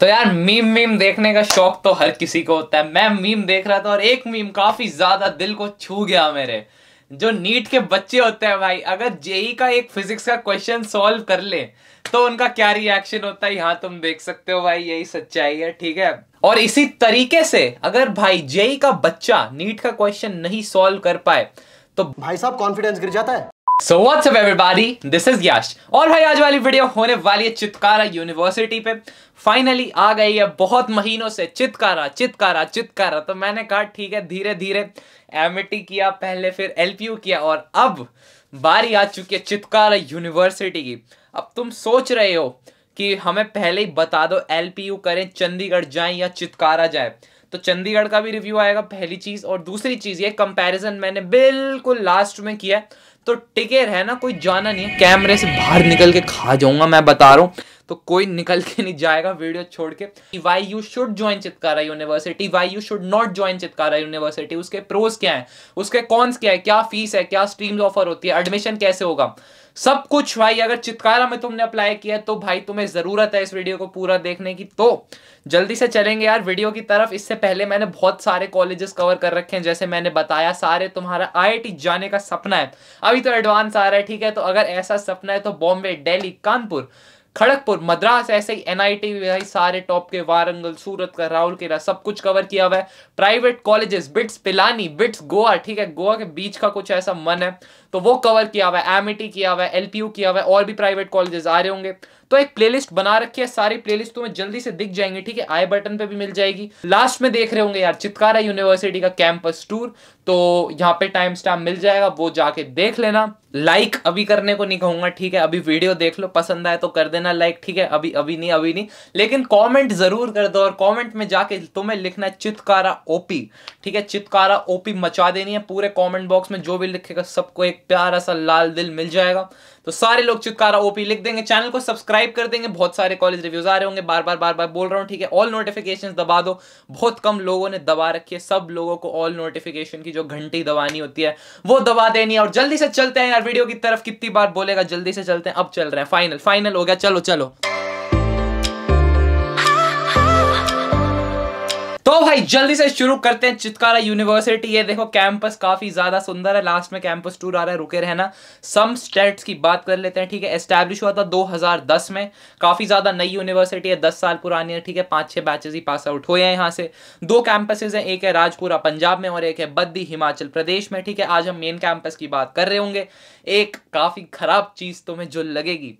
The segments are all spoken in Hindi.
तो यार मीम मीम देखने का शौक तो हर किसी को होता है मैं मीम देख रहा था और एक मीम काफी ज्यादा दिल को छू गया मेरे जो नीट के बच्चे होते हैं भाई अगर जेई का एक फिजिक्स का क्वेश्चन सॉल्व कर ले तो उनका क्या रिएक्शन होता है यहाँ तुम देख सकते हो भाई यही सच्चाई है ठीक है और इसी तरीके से अगर भाई जेई का बच्चा नीट का क्वेश्चन नहीं सॉल्व कर पाए तो भाई साहब कॉन्फिडेंस गिर जाता है so what's everybody this is Yash और भाई आज वाली वीडियो होने वाली है चितकारा यूनिवर्सिटी पे फाइनली आ गई है बहुत महीनों से चितकारा चितकारा चितकारा तो मैंने कहा ठीक है धीरे धीरे एम किया पहले फिर एल किया और अब बारी आ चुकी है चितकारा यूनिवर्सिटी की अब तुम सोच रहे हो कि हमें पहले ही बता दो एल करें चंडीगढ़ जाएं या चितकारा जाए तो चंडीगढ़ का भी रिव्यू आएगा पहली चीज़ और दूसरी चीज़ ये कंपैरिजन मैंने बिल्कुल लास्ट में किया तो टिके रहना कोई जाना नहीं है कैमरे से बाहर निकल के खा जाऊंगा मैं बता रहा हूँ तो कोई निकल के नहीं जाएगा वीडियो छोड़ के why you should join Chitkara university why you should not join Chitkara university उसके प्रोज क्या है उसके कॉन्स क्या है क्या फीस है क्या स्ट्रीम्स ऑफर होती है एडमिशन कैसे होगा सब कुछ भाई अगर चितकारा में तुमने अप्लाई किया तो भाई तुम्हें ज़रूरत है इस वीडियो को पूरा देखने की तो जल्दी से चलेंगे यार वीडियो की तरफ इससे पहले मैंने बहुत सारे कॉलेजेस कवर कर रखे हैं जैसे मैंने बताया सारे तुम्हारा आईआईटी जाने का सपना है अभी तो एडवांस आ रहा है ठीक है तो अगर ऐसा सपना है तो बॉम्बे डेली कानपुर खड़गपुर मद्रास ऐसे ही एनआईटी भाई सारे टॉप के वारंगल सूरत का राहुल केरा सब कुछ कवर किया हुआ है private colleges BITS Pilani BITS Goa ठीक है गोवा के बीच का कुछ ऐसा मन है तो वो कवर किया हुआ है एमिटी e किया हुआ है एलपीयू किया हुआ है और भी प्राइवेट कॉलेजेस आ रहे होंगे तो एक प्लेलिस्ट बना रखी है सारी प्लेलिस्ट तुम्हें जल्दी से दिख जाएंगे ठीक है आई बटन पे भी मिल जाएगी लास्ट में देख रहे होंगे यार चितकारा यूनिवर्सिटी का कैंपस टूर तो यहाँ पे टाइम स्टैम मिल जाएगा वो जाके देख लेना लाइक अभी करने को नहीं कहूंगा ठीक है अभी वीडियो देख लो पसंद आए तो कर देना लाइक ठीक है अभी अभी नहीं अभी नहीं लेकिन कॉमेंट जरूर कर दो और कॉमेंट में जाके तुम्हें लिखना है चितकारा ओपी ठीक है चितकारा ओपी मचा देनी है पूरे कॉमेंट बॉक्स में जो भी लिखेगा सबको एक एक प्यारा सा लाल दिल मिल जाएगा तो सारे लोग चुपकारा ओपी लिख देंगे चैनल को सब्सक्राइब कर देंगे बहुत सारे कॉलेज रिव्यूज आ रहे होंगे बार बार बार बार बोल रहा हूँ ठीक है ऑल नोटिफिकेशन दबा दो बहुत कम लोगों ने दबा रखी है सब लोगों को ऑल नोटिफिकेशन की जो घंटी दबानी होती है वो दबा देनी है और जल्दी से चलते हैं यार वीडियो की तरफ कितनी बार बोलेगा जल्दी से चलते हैं अब चल रहे हैं फाइनल फाइनल हो गया चलो चलो भाई जल्दी से शुरू करते हैं चितकारा यूनिवर्सिटी ये देखो कैंपस काफी ज्यादा सुंदर है लास्ट में कैंपस टूर आ रहा है रुके रहना सम स्टेट्स की बात कर लेते हैं ठीक है एस्टैब्लिश हुआ था 2010 में काफी ज्यादा नई यूनिवर्सिटी है 10 साल पुरानी है ठीक है पांच छह बैचेस ही पास आउट हुए हैं यहाँ से दो कैंपसेज हैं एक है राजपुरा पंजाब में और एक है बद्दी हिमाचल प्रदेश में ठीक है आज हम मेन कैंपस की बात कर रहे होंगे एक काफी खराब चीज तुम्हें जो लगेगी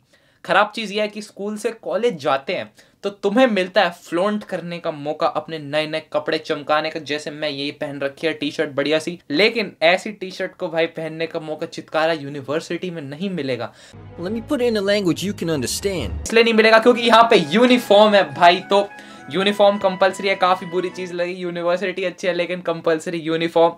खराब चीज यह है कि स्कूल से कॉलेज जाते हैं तो तुम्हें मिलता है फ्लोन्ट करने का मौका अपने नए नए कपड़े चमकाने का जैसे मैं ये पहन रखी है टी शर्ट बढ़िया सी लेकिन ऐसी टी शर्ट को भाई पहनने का मौका चितकारा यूनिवर्सिटी में नहीं मिलेगा इसलिए नहीं मिलेगा क्योंकि यहाँ पे यूनिफॉर्म है भाई तो यूनिफॉर्म कंपलसरी है काफ़ी बुरी चीज़ लगी यूनिवर्सिटी अच्छी है लेकिन कंपलसरी यूनिफॉर्म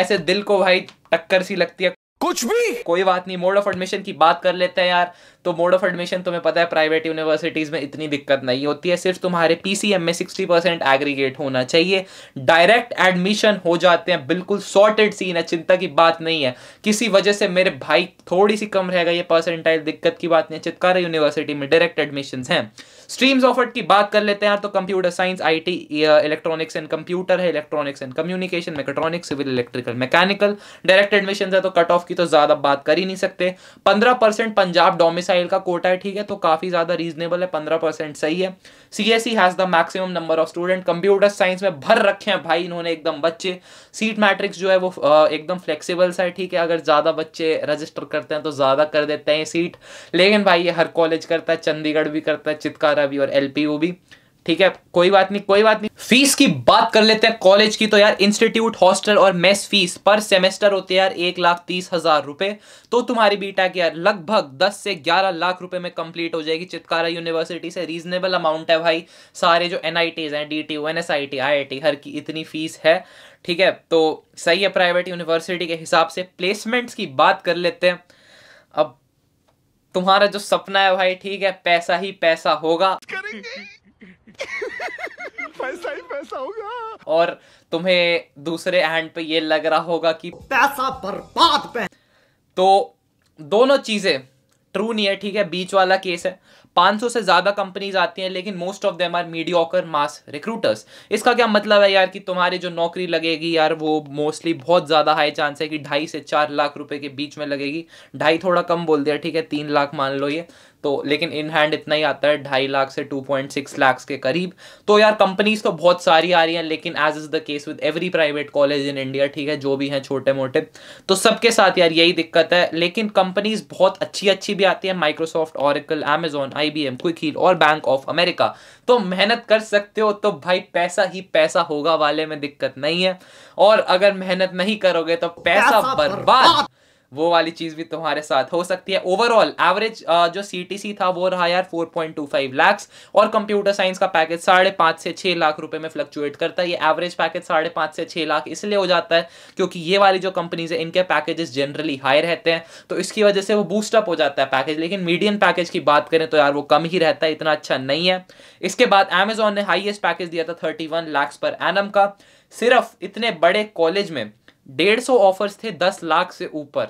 ऐसे दिल को भाई टक्कर सी लगती है कुछ भी कोई बात नहीं मोड ऑफ एडमिशन की बात कर लेते हैं यार तो मोड ऑफ एडमिशन तुम्हें पता है प्राइवेट यूनिवर्सिटीज़ में इतनी दिक्कत नहीं होती है सिर्फ तुम्हारे पीसीएम में सिक्सटी परसेंट एग्रीगेट होना चाहिए डायरेक्ट एडमिशन हो जाते हैं बिल्कुल सॉर्टेड सीन है चिंता की बात नहीं है किसी वजह से मेरे भाई थोड़ी सी कम रहेगा ये परसेंटाइल दिक्कत की बात नहीं है चितकारा यूनिवर्सिटी में डायरेक्ट एडमिशन है स्ट्रीम्स ऑफर्ड की बात कर लेते हैं यार तो computer science IT electronics and computer है electronics and communication mechatronics civil electrical mechanical direct admission है तो कट ऑफ की की तो ज्यादा बात कर ही नहीं सकते पंद्रह परसेंट पंजाब डोमिसाइल का कोटा है ठीक है तो काफी ज्यादा रीजनेबल है पंद्रह परसेंट सही है C S E has the maximum number of student computer science में भर रखे हैं भाई इन्होंने एकदम बच्चे सीट मैट्रिक्स जो है वो एकदम फ्लेक्सीबल सा है ठीक है अगर ज्यादा बच्चे रजिस्टर करते हैं तो ज्यादा कर देते हैं सीट लेकिन भाई ये हर कॉलेज करता है चंडीगढ़ भी करता है चितकारा भी और एल भी ठीक है कोई बात नहीं कोई बात नहीं फीस की बात कर लेते हैं कॉलेज की तो यार इंस्टीट्यूट हॉस्टल और मेस फीस पर सेमेस्टर होते हैं यार एक लाख तीस हजार रुपए तो तुम्हारी की यार लगभग दस से ग्यारह लाख रुपए में कंप्लीट हो जाएगी चितकारा यूनिवर्सिटी से रीजनेबल अमाउंट है भाई सारे जो एन आई हैं D T U N S I T I I T हर की इतनी फीस है ठीक है तो सही है प्राइवेट यूनिवर्सिटी के हिसाब से प्लेसमेंट्स की बात कर लेते हैं अब तुम्हारा जो सपना है भाई ठीक है पैसा ही पैसा होगा करेंगे पैसा ही पैसा होगा और तुम्हें दूसरे हैंड पे ये लग रहा होगा कि पैसा बर्बाद पे तो दोनों चीजें ट्रू नहीं है ठीक है बीच वाला केस है 500 से ज़्यादा कंपनीज आती हैं लेकिन most of them are mediocre mass recruiters इसका क्या मतलब है यार कि तुम्हारी जो नौकरी लगेगी यार वो मोस्टली बहुत ज़्यादा हाई चांस है कि ढाई से चार लाख रुपए के बीच में लगेगी ढाई थोड़ा कम बोल दिया ठीक है तीन लाख मान लो ये तो लेकिन इन हैंड इतना ही आता है ढाई लाख से टू पॉइंट सिक्स लाख के करीब तो यार कंपनीज तो बहुत सारी आ रही हैं लेकिन as is the case with every private college in India ठीक है जो भी हैं छोटे मोटे तो सबके साथ यार यही दिक्कत है लेकिन कंपनीज बहुत अच्छी अच्छी भी आती है Microsoft Oracle Amazon I B M Quick Heal और बैंक ऑफ अमेरिका तो मेहनत कर सकते हो तो भाई पैसा ही पैसा होगा वाले में दिक्कत नहीं है और अगर मेहनत नहीं करोगे तो पैसा बर्बाद वो वाली चीज़ भी तुम्हारे साथ हो सकती है ओवरऑल एवरेज uh, जो सी था वो रहा यार 4.25 लाख और कंप्यूटर साइंस का पैकेज साढ़े पाँच से छह लाख रुपए में फ्लक्चुएट करता है ये एवरेज पैकेज साढ़े पाँच से छह लाख इसलिए हो जाता है क्योंकि ये वाली जो कंपनीज है इनके पैकेजेस जनरली हाई रहते हैं तो इसकी वजह से वो बूस्टअप हो जाता है पैकेज लेकिन मीडियम पैकेज की बात करें तो यार वो कम ही रहता है इतना अच्छा नहीं है इसके बाद एमेजोन ने हाइएस्ट पैकेज दिया था थर्टी वन पर एनम का सिर्फ इतने बड़े कॉलेज में डेढ़ सौ ऑफर्स थे दस लाख से ऊपर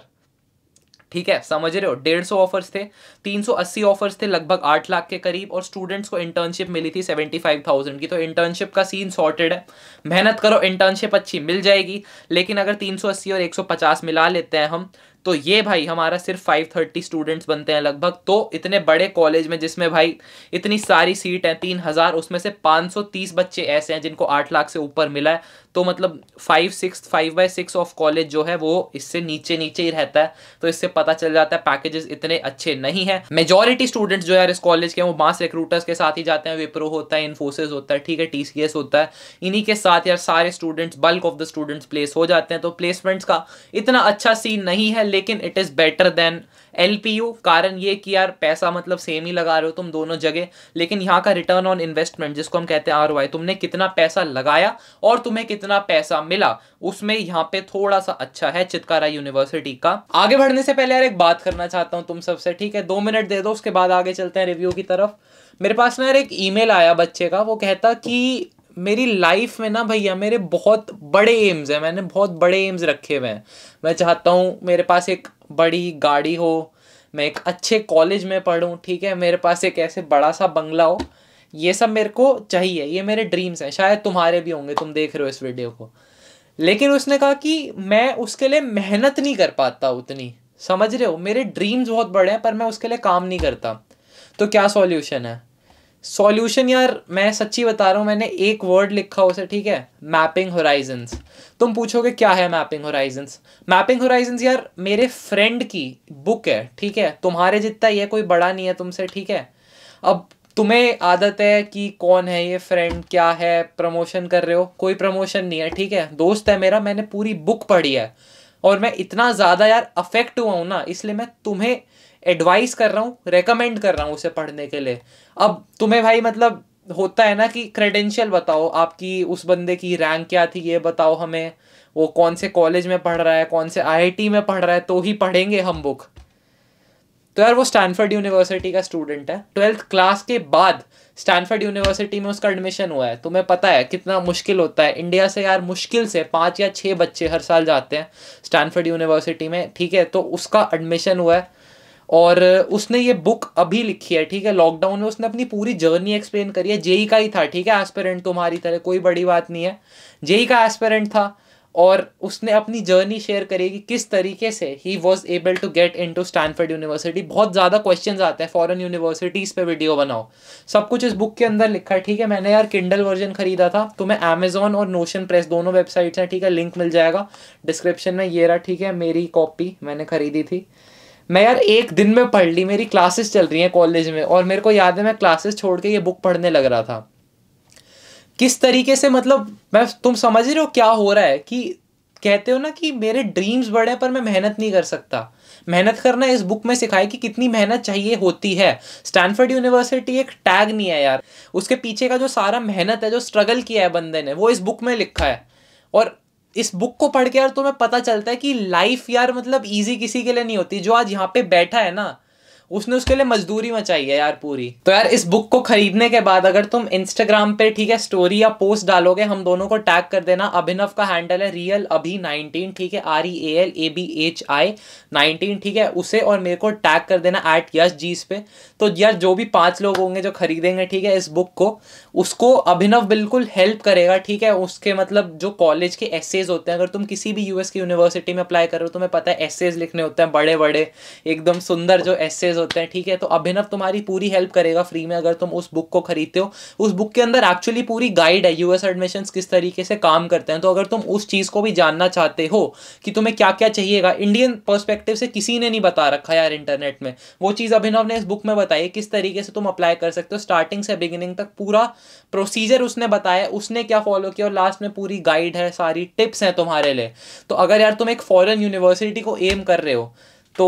ठीक है समझ रहे हो डेढ़ सौ ऑफर्स थे तीन सौ अस्सी ऑफर्स थे लगभग आठ लाख के करीब और स्टूडेंट्स को इंटर्नशिप मिली थी सेवेंटी फाइव थाउजेंड की तो इंटर्नशिप का सीन सॉर्टेड है मेहनत करो इंटर्नशिप अच्छी मिल जाएगी लेकिन अगर तीन सौ अस्सी और एक सौ पचास मिला लेते हैं हम तो ये भाई हमारा सिर्फ 530 स्टूडेंट्स बनते हैं लगभग तो इतने बड़े कॉलेज में जिसमें भाई इतनी सारी सीट है तीन हज़ार उसमें से 530 बच्चे ऐसे हैं जिनको आठ लाख से ऊपर मिला है तो मतलब five six five by six of college जो है वो इससे नीचे नीचे ही रहता है तो इससे पता चल जाता है पैकेजेस इतने अच्छे नहीं है मेजोरिटी स्टूडेंट्स जो यार इस कॉलेज के वो मास रिक्रूटर्स के साथ ही जाते हैं विप्रो होता है इन्फोसिस होता है ठीक है टीसीएस होता है इन्हीं के साथ यार सारे students bulk of the students place हो जाते हैं तो प्लेसमेंट्स का इतना अच्छा सीन नहीं है लेकिन it is better than L कारण ये कि यार पैसा मतलब सेम ही लगा रहे हो तुम दोनों जगह लेकिन यहाँ का रिटर्न ऑन इन्वेस्टमेंट जिसको हम कहते हैं आर तुमने कितना पैसा लगाया और तुम्हें कितना पैसा मिला उसमें यहाँ पे थोड़ा सा अच्छा है चितकारा यूनिवर्सिटी का आगे बढ़ने से पहले यार एक बात करना चाहता हूँ तुम सबसे ठीक है दो मिनट दे दो उसके बाद आगे चलते हैं रिव्यू की तरफ मेरे पास ना यार एक ईमेल आया बच्चे का वो कहता कि मेरी लाइफ में ना भैया मेरे बहुत बड़े एम्स हैं मैंने बहुत बड़े एम्स रखे हुए हैं मैं चाहता हूँ मेरे पास एक बड़ी गाड़ी हो मैं एक अच्छे कॉलेज में पढ़ूँ ठीक है मेरे पास एक ऐसे बड़ा सा बंगला हो ये सब मेरे को चाहिए ये मेरे ड्रीम्स हैं शायद तुम्हारे भी होंगे तुम देख रहे हो इस वीडियो को लेकिन उसने कहा कि मैं उसके लिए मेहनत नहीं कर पाता उतनी समझ रहे हो मेरे ड्रीम्स बहुत बड़े हैं पर मैं उसके लिए काम नहीं करता तो क्या सॉल्यूशन है सॉल्यूशन यार मैं सच्ची बता रहा हूँ मैंने एक वर्ड लिखा उसे ठीक है मैपिंग होराइजन्स तुम पूछोगे क्या है मैपिंग होराइजन्स मैपिंग होराइजन्स यार मेरे फ्रेंड की बुक है ठीक है तुम्हारे जितना ये कोई बड़ा नहीं है तुमसे ठीक है अब तुम्हें आदत है कि कौन है ये फ्रेंड क्या है प्रमोशन कर रहे हो कोई प्रमोशन नहीं है ठीक है दोस्त है मेरा मैंने पूरी बुक पढ़ी है और मैं इतना ज़्यादा यार अफेक्ट हुआ हूँ ना इसलिए मैं तुम्हें एडवाइस कर रहा हूँ रेकमेंड कर रहा हूँ उसे पढ़ने के लिए अब तुम्हें भाई मतलब होता है ना कि क्रेडेंशियल बताओ आपकी उस बंदे की रैंक क्या थी ये बताओ हमें वो कौन से कॉलेज में पढ़ रहा है कौन से आईआईटी में पढ़ रहा है तो ही पढ़ेंगे हम बुक तो यार वो स्टैनफर्ड यूनिवर्सिटी का स्टूडेंट है ट्वेल्थ क्लास के बाद स्टैनफर्ड यूनिवर्सिटी में उसका एडमिशन हुआ है तुम्हें पता है कितना मुश्किल होता है इंडिया से यार मुश्किल से पाँच या छः बच्चे हर साल जाते हैं स्टैनफर्ड यूनिवर्सिटी में ठीक है तो उसका एडमिशन हुआ है और उसने ये बुक अभी लिखी है ठीक है लॉकडाउन में उसने अपनी पूरी जर्नी एक्सप्लेन करी है जेई का ही था ठीक है एस्पेरेंट तुम्हारी तरह कोई बड़ी बात नहीं है जेई का एस्पेरेंट था और उसने अपनी जर्नी शेयर कि किस तरीके से he was able to get into Stanford university बहुत ज़्यादा क्वेश्चन आते हैं फॉरन यूनिवर्सिटीज़ पर वीडियो बनाओ सब कुछ इस बुक के अंदर लिखा है ठीक है मैंने यार किंडल वर्जन खरीदा था तो मैं अमेजोन और नोशन प्रेस दोनों वेबसाइट्स हैं ठीक है लिंक मिल जाएगा डिस्क्रिप्शन में ये रहा ठीक है मेरी कॉपी मैंने खरीदी थी मैं यार एक दिन में पढ़ ली मेरी क्लासेस चल रही हैं कॉलेज में और मेरे को याद है मैं क्लासेस छोड़ के ये बुक पढ़ने लग रहा था किस तरीके से मतलब मैं तुम समझ रहे हो क्या हो रहा है कि कहते हो ना कि मेरे ड्रीम्स बड़े हैं पर मैं मेहनत नहीं कर सकता मेहनत करना इस बुक में सिखाए कि कितनी मेहनत चाहिए होती है स्टैनफर्ड यूनिवर्सिटी एक टैग नहीं है यार उसके पीछे का जो सारा मेहनत है जो स्ट्रगल किया है बंदे ने वो इस बुक में लिखा है और इस बुक को पढ़ के यार तुम्हें पता चलता है कि लाइफ यार मतलब ईजी किसी के लिए नहीं होती जो आज यहाँ पे बैठा है ना उसने उसके लिए मजदूरी मचाई है यार पूरी तो यार इस बुक को खरीदने के बाद अगर तुम इंस्टाग्राम पे ठीक है स्टोरी या पोस्ट डालोगे हम दोनों को टैग कर देना अभिनव का हैंडल है रियल अभी नाइनटीन ठीक है R E A L A B H I nineteen ठीक है उसे और मेरे को टैग कर देना एट यश जीस पे तो यार जो भी पांच लोग होंगे जो खरीदेंगे ठीक है इस बुक को उसको अभिनव बिल्कुल हेल्प करेगा ठीक है उसके मतलब जो कॉलेज के एसेज होते हैं अगर तुम किसी भी यूएस की यूनिवर्सिटी में अप्लाई करो तुम्हें पता है एसेज लिखने होते हैं बड़े बड़े एकदम सुंदर जो एसेज पेजेस होते हैं ठीक है तो अभिनव तुम्हारी पूरी हेल्प करेगा फ्री में अगर तुम उस बुक को खरीदते हो उस बुक के अंदर एक्चुअली पूरी गाइड है यूएस एडमिशन किस तरीके से काम करते हैं तो अगर तुम उस चीज़ को भी जानना चाहते हो कि तुम्हें क्या क्या चाहिएगा इंडियन परस्पेक्टिव से किसी ने नहीं बता रखा यार इंटरनेट में वो चीज़ अभिनव ने इस बुक में बताई किस तरीके से तुम अप्लाई कर सकते हो स्टार्टिंग से बिगिनिंग तक पूरा प्रोसीजर उसने बताया उसने क्या फॉलो किया और लास्ट में पूरी गाइड है सारी टिप्स हैं तुम्हारे लिए तो अगर यार तुम एक फॉरेन यूनिवर्सिटी को एम कर रहे हो तो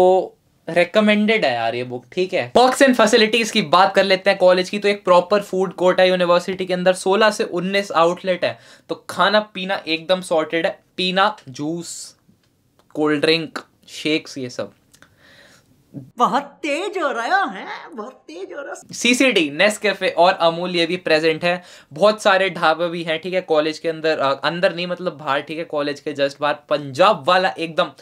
रिकमेंडेड है यार ये बुक ठीक है पर्क्स एंड फैसिलिटीज की बात कर लेते हैं कॉलेज की तो एक प्रॉपर फूड कोर्ट है यूनिवर्सिटी के अंदर 16 से 19 आउटलेट है तो खाना पीना एकदम सॉर्टेड है पीना जूस कोल्ड ड्रिंक शेक्स ये सब बहुत तेज हो रहा है बहुत तेज हो रहा है सीसीडी नेस कैफे और अमूल ये भी प्रेजेंट है बहुत सारे ढाबे भी हैं ठीक है कॉलेज के अंदर अंदर नहीं मतलब बाहर ठीक है कॉलेज के जस्ट बाहर पंजाब वाला एकदम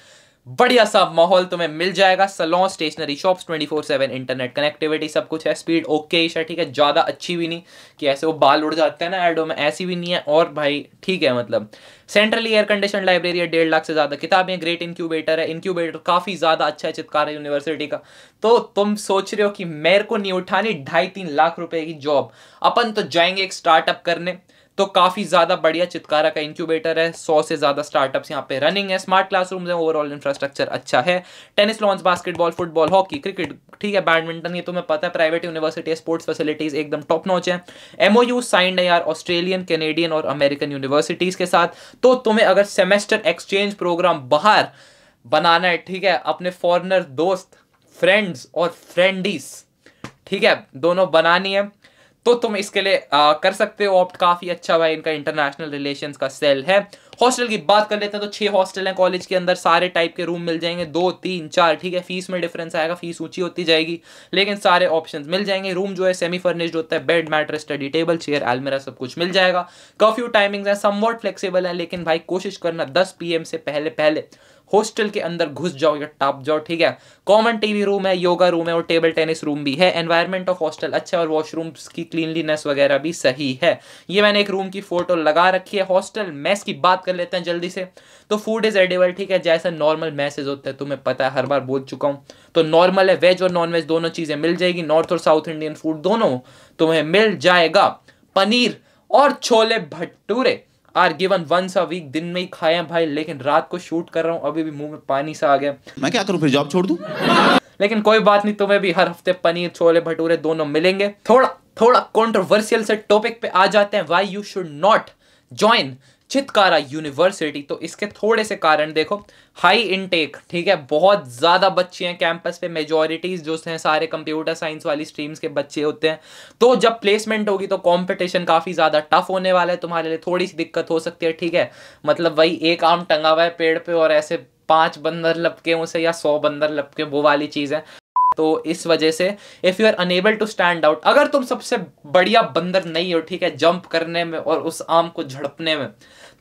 बढ़िया सा माहौल तुम्हें मिल जाएगा salon stationery shops 24/7 internet connectivity सब कुछ है स्पीड ओके ही है ठीक है ज़्यादा अच्छी भी नहीं कि ऐसे वो बाल उड़ जाते हैं ना एडो में ऐसी भी नहीं है और भाई ठीक है मतलब सेंट्रली एयर कंडीशन लाइब्रेरी है डेढ़ लाख से ज़्यादा किताबें ग्रेट इंक्यूबेटर है इंक्यूबेटर काफ़ी ज़्यादा अच्छा है चित्कार यूनिवर्सिटी का तो तुम सोच रहे हो कि मेरे को नहीं उठानी ढाई तीन लाख रुपए की जॉब अपन तो जाएंगे एक स्टार्टअप करने तो काफ़ी ज़्यादा बढ़िया चितकारा का इंक्यूबेटर है सौ से ज़्यादा स्टार्टअप्स यहाँ पे रनिंग है स्मार्ट क्लासरूम्स हैं ओवरऑल इंफ्रास्ट्रक्चर अच्छा है tennis lawns basketball football hockey cricket ठीक है बैडमिंटन ये तुम्हें तो पता है प्राइवेट यूनिवर्सिटी है स्पोर्ट्स फैसिलिटीज़ एकदम टॉप नॉच है यू साइंड है यार ऑस्ट्रेलियन कैनेडियन और अमेरिकन यूनिवर्सिटीज़ के साथ तो तुम्हें अगर सेमेस्टर एक्सचेंज प्रोग्राम बाहर बनाना है ठीक है अपने फॉरनर दोस्त फ्रेंड्स और फ्रेंडीज ठीक है दोनों बनानी है तो तुम इसके लिए आ, कर सकते हो ऑप्ट काफ़ी अच्छा भाई इनका इंटरनेशनल रिलेशन का सेल है हॉस्टल की बात कर लेते हैं तो छह हॉस्टल हैं कॉलेज के अंदर सारे टाइप के रूम मिल जाएंगे दो तीन चार ठीक है फीस में डिफरेंस आएगा फीस ऊंची होती जाएगी लेकिन सारे ऑप्शन मिल जाएंगे रूम जो है सेमी फर्निश्ड होता है bed mattress study table chair अलमेरा सब कुछ मिल जाएगा कर्फ्यू टाइमिंग्स हैं समवॉट फ्लेक्सीबल है लेकिन भाई कोशिश करना दस पी से पहले पहले हॉस्टल के अंदर घुस जाओ या टाप जाओ ठीक है कॉमन टीवी रूम है योगा रूम है और टेबल टेनिस रूम भी है एनवायरमेंट ऑफ हॉस्टल अच्छा और वॉशरूम्स की क्लीनलीनेस वगैरह भी सही है ये मैंने एक रूम की फोटो लगा रखी है हॉस्टल मैस की बात कर लेते हैं जल्दी से तो फूड इज एडेबल ठीक है जैसा नॉर्मल मैसेज होता है तुम्हें पता है हर बार बोल चुका हूँ तो नॉर्मल है वेज और नॉन वेज दोनों चीज़ें मिल जाएगी नॉर्थ और साउथ इंडियन फूड दोनों तुम्हें मिल जाएगा पनीर और chole bhature are given once a week दिन में ही खाए भाई लेकिन रात को शूट कर रहा हूँ अभी भी मुंह में पानी सा आ गया मैं क्या करूँ फिर जॉब छोड़ दू लेकिन कोई बात नहीं तुम्हें भी हर हफ्ते पनीर छोले भटूरे दोनों मिलेंगे थोड़ा थोड़ा कॉन्ट्रोवर्सियल से टॉपिक पे आ जाते हैं why you should not join Chitkara university तो इसके थोड़े से कारण देखो हाई इनटेक ठीक है बहुत ज़्यादा बच्चे हैं कैंपस पे मेजोरिटीज जो हैं सारे कंप्यूटर साइंस वाली स्ट्रीम्स के बच्चे होते हैं तो जब प्लेसमेंट होगी तो कंपटीशन काफ़ी ज़्यादा टफ होने वाला है तुम्हारे लिए थोड़ी सी दिक्कत हो सकती है ठीक है मतलब वही एक आम टंगा हुआ है पेड़ पे और ऐसे पांच बंदर लपके उसे या सौ बंदर लपके वो वाली चीज़ है तो इस वजह से if you are unable to stand out अगर तुम सबसे बढ़िया बंदर नहीं हो ठीक है जंप करने में और उस आम को झड़पने में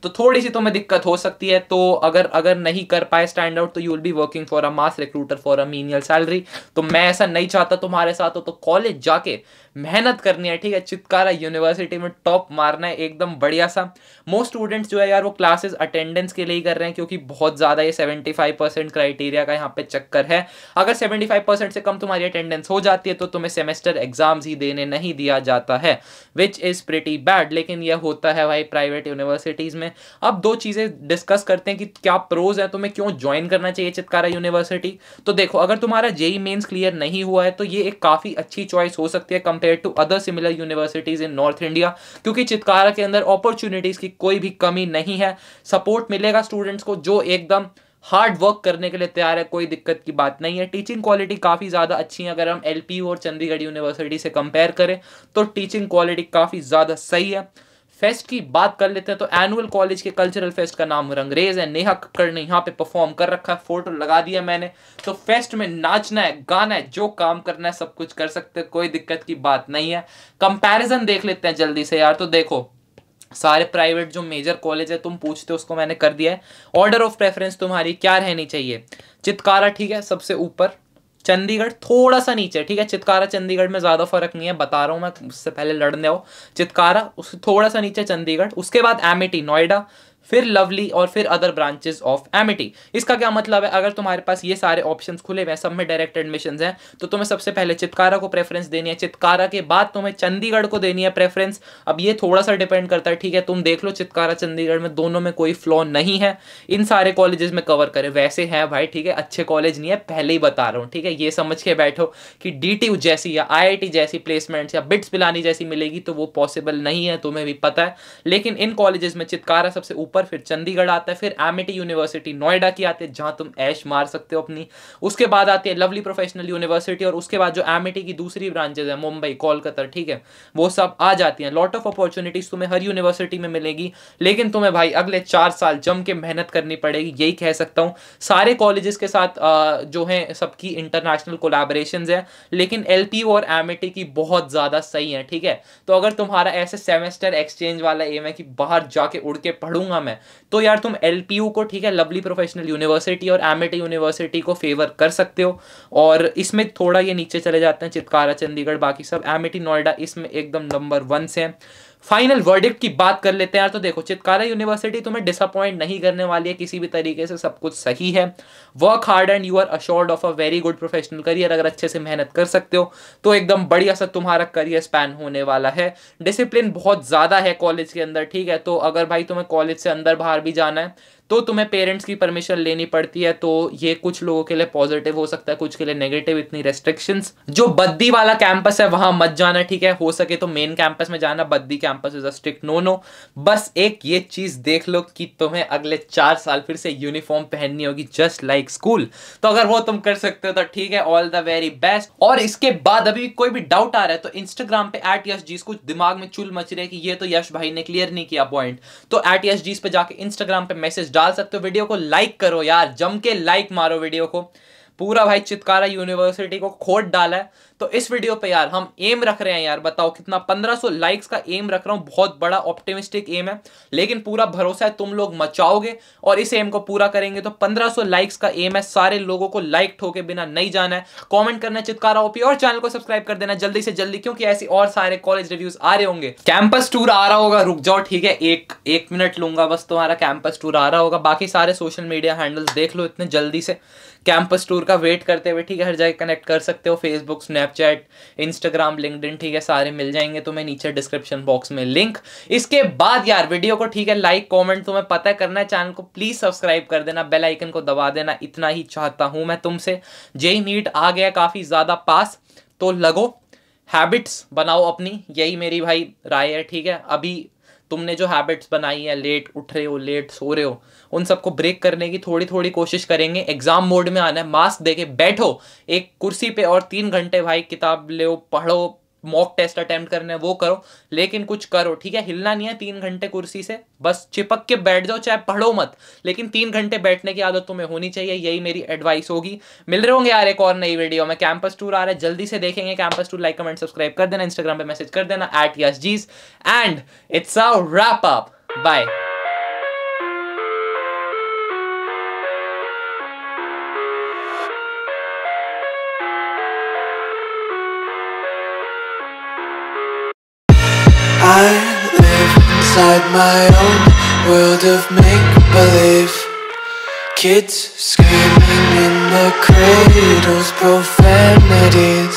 तो थोड़ी सी तुम्हें दिक्कत हो सकती है तो अगर अगर नहीं कर पाए स्टैंड आउट तो you will be working for a mass recruiter for a menial salary तो मैं ऐसा नहीं चाहता तुम्हारे साथ हो तो कॉलेज जाके मेहनत करनी है ठीक है चितकारा यूनिवर्सिटी में टॉप मारना है एकदम बढ़िया सा मोस्ट स्टूडेंट्स जो है यार वो क्लासेस अटेंडेंस के लिए ही कर रहे हैं क्योंकि बहुत ज़्यादा ये 75 परसेंट क्राइटेरिया का यहाँ पे चक्कर है अगर सेवेंटी फाइव परसेंट से कम तुम्हारी अटेंडेंस हो जाती है तो तुम्हें सेमेस्टर एग्जाम्स ही देने नहीं दिया जाता है विच इज़ प्रिटी बैड लेकिन यह होता है भाई प्राइवेट यूनिवर्सिटीज़ में अब दो चीज़ें डिस्कस करते हैं कि क्या प्रोज है तुम्हें क्यों ज्वाइन करना चाहिए चितकारा यूनिवर्सिटी तो देखो अगर तुम्हारा जेई मेन्स क्लियर नहीं हुआ है तो ये एक काफ़ी अच्छी चॉइस हो सकती है compare compare to other similar universities in North India क्योंकि चितकारा के अंदर अपॉर्चुनिटीज़ की कोई भी कमी नहीं है सपोर्ट मिलेगा स्टूडेंट्स को जो एकदम हार्ड वर्क करने के लिए तैयार है कोई दिक्कत की बात नहीं है टीचिंग क्वालिटी काफ़ी ज़्यादा अच्छी है अगर हम एलपी और चंडीगढ़ यूनिवर्सिटी से कंपेयर करें तो टीचिंग क्वालिटी काफ़ी ज़्यादा सही है फेस्ट की बात कर लेते हैं तो एनुअल कॉलेज के कल्चरल फेस्ट का नाम रंगरेज है नेहा कक्कड़ ने यहाँ पे परफॉर्म कर रखा है फोटो लगा दिया मैंने तो फेस्ट में नाचना है गाना है जो काम करना है सब कुछ कर सकते हैं कोई दिक्कत की बात नहीं है कंपैरिजन देख लेते हैं जल्दी से यार तो देखो सारे प्राइवेट जो मेजर कॉलेज है तुम पूछते हो उसको मैंने कर दिया है ऑर्डर ऑफ प्रेफरेंस तुम्हारी क्या रहनी चाहिए चित्कारा ठीक है सबसे ऊपर चंडीगढ़ थोड़ा सा नीचे ठीक है चितकारा चंडीगढ़ में ज़्यादा फर्क नहीं है बता रहा हूं मैं उससे पहले लड़ने आओ चितकारा उससे थोड़ा सा नीचे चंडीगढ़ उसके बाद एमिटी नोएडा फिर लवली और फिर अदर ब्रांचेस ऑफ एमिटी इसका क्या मतलब है अगर तुम्हारे पास ये सारे ऑप्शंस खुले हुए हैं सब में डायरेक्ट एडमिशन हैं तो तुम्हें सबसे पहले चितकारा को प्रेफरेंस देनी है चितकारा के बाद तुम्हें चंडीगढ़ को देनी है प्रेफरेंस अब ये थोड़ा सा डिपेंड करता है ठीक है तुम देख लो चितकारा चंडीगढ़ में दोनों में कोई फ्लॉ नहीं है इन सारे कॉलेजेस में कवर करें वैसे है भाई ठीक है अच्छे कॉलेज नहीं है पहले ही बता रहा हूँ ठीक है ये समझ के बैठो कि डी जैसी या आई जैसी प्लेसमेंट्स या बिट्स पिलानी जैसी मिलेगी तो वो पॉसिबल नहीं है तुम्हें भी पता है लेकिन इन कॉलेजेस में चितकारा सबसे ऊपर ऊपर फिर चंडीगढ़ आता है फिर एमिटी यूनिवर्सिटी नोएडा की आती है जहाँ तुम ऐश मार सकते हो अपनी उसके बाद आती है लवली प्रोफेशनल यूनिवर्सिटी और उसके बाद जो एमिटी की दूसरी ब्रांचेज है मुंबई कोलकाता ठीक है वो सब आ जाती हैं लॉट ऑफ अपॉर्चुनिटीज़ तुम्हें हर यूनिवर्सिटी में मिलेगी लेकिन तुम्हें भाई अगले चार साल जम के मेहनत करनी पड़ेगी यही कह सकता हूँ सारे कॉलेजेस के साथ जो है सबकी इंटरनेशनल कोलाबरेशन है लेकिन एल और एम की बहुत ज़्यादा सही है ठीक है तो अगर तुम्हारा ऐसे सेमेस्टर एक्सचेंज वाला एम है कि बाहर जाके उड़ के पढ़ूंगा कम है तो यार तुम एल को ठीक है लवली प्रोफेशनल यूनिवर्सिटी और एम यूनिवर्सिटी को फेवर कर सकते हो और इसमें थोड़ा ये नीचे चले जाते हैं चितकारा चंडीगढ़ बाकी सब एम नोएडा इसमें एकदम नंबर वन से हैं फाइनल वर्डिक्ट की बात कर लेते हैं यार तो देखो चितकारा यूनिवर्सिटी तुम्हें डिसअपॉइंट नहीं करने वाली है किसी भी तरीके से सब कुछ सही है work hard and you are assured of a very good professional career अगर अच्छे से मेहनत कर सकते हो तो एकदम बढ़िया सा तुम्हारा करियर स्पैन होने वाला है डिसिप्लिन बहुत ज़्यादा है कॉलेज के अंदर ठीक है तो अगर भाई तुम्हें कॉलेज से अंदर बाहर भी जाना है तो तुम्हें पेरेंट्स की परमिशन लेनी पड़ती है तो ये कुछ लोगों के लिए पॉजिटिव हो सकता है कुछ के लिए नेगेटिव इतनी रेस्ट्रिक्शन जो बद्दी वाला कैंपस है वहां मत जाना ठीक है हो सके तो मेन कैंपस में जाना Baddi campus is a strict no no बस एक ये चीज देख लो कि तुम्हें अगले चार साल फिर से यूनिफॉर्म पहननी होगी जस्ट लाइक स्कूल तो अगर वो तुम कर सकते हो तो ठीक है ऑल द वेरी बेस्ट और इसके बाद अभी कोई भी डाउट आ रहा है तो इंस्टाग्राम पे एट यश जीस कुछ दिमाग में चुल मच रही है कि ये तो यश भाई ने क्लियर नहीं किया पॉइंट तो एट यश जीस पे जाके इंस्टाग्राम पे मैसेज डाल सकते हो वीडियो को लाइक करो यार जम के लाइक मारो वीडियो को पूरा भाई चितकारा यूनिवर्सिटी को खोद डाला है तो इस वीडियो पे यार हम एम रख रहे हैं यार बताओ कितना 1500 लाइक्स का एम रख रहा हूँ बहुत बड़ा ऑप्टिमिस्टिक एम है लेकिन पूरा भरोसा है तुम लोग मचाओगे और इस एम को पूरा करेंगे तो 1500 लाइक्स का एम है सारे लोगों को लाइक ठोके बिना नहीं जाना है कॉमेंट करना चितकारा ओपी और चैनल को सब्सक्राइब कर देना जल्दी से जल्दी क्योंकि ऐसे और सारे कॉलेज रिव्यूज आ रहे होंगे कैंपस टूर आ रहा होगा रुक जाओ ठीक है एक एक मिनट लूंगा बस तुम्हारा कैंपस टूर आ रहा होगा बाकी सारे सोशल मीडिया हैंडल्स देख लो इतने जल्दी से कैंपस टूर का वेट करते हुए ठीक है हर जगह कनेक्ट कर सकते हो फेसबुक स्नैपचैट इंस्टाग्राम लिंकड ठीक है सारे मिल जाएंगे तुम्हें नीचे डिस्क्रिप्शन बॉक्स में लिंक इसके बाद यार वीडियो को ठीक है लाइक कॉमेंट तुम्हें पता करना है चैनल को प्लीज सब्सक्राइब कर देना बेल आइकन को दबा देना इतना ही चाहता हूं मैं तुमसे जेई नीट आ गया काफी ज्यादा पास तो लगो हैबिट्स बनाओ अपनी यही मेरी भाई राय है ठीक है अभी तुमने जो हैबिट्स बनाई है लेट उठ रहे हो लेट सो रहे हो उन सबको ब्रेक करने की थोड़ी थोड़ी कोशिश करेंगे एग्जाम मोड में आना है मास्क दे बैठो एक कुर्सी पे और तीन घंटे भाई किताब लो पढ़ो मॉक टेस्ट अटेम्प्ट करने वो करो लेकिन कुछ करो ठीक है हिलना नहीं है तीन घंटे कुर्सी से बस चिपक के बैठ जाओ चाहे पढ़ो मत लेकिन तीन घंटे बैठने की आदत तुम्हें होनी चाहिए यही मेरी एडवाइस होगी मिल रहे होंगे यार एक और नई वीडियो में कैंपस टूर आ रहा है जल्दी से देखेंगे campus tour like comment subscribe कर देना इंस्टाग्राम पर मैसेज कर देना एट यस जीज and it's a wrap up bye inside my own world of make-believe Kids screaming in the cradles, profanities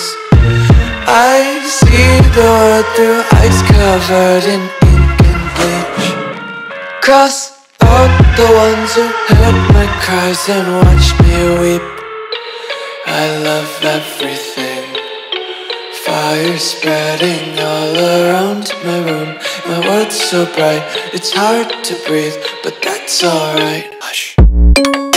I see the world through ice covered in ink and bleach Cross out the ones who heard my cries and watched me weep I love everything fire spreading all around my room. My world's so bright, it's hard to breathe, but that's alright. Hush.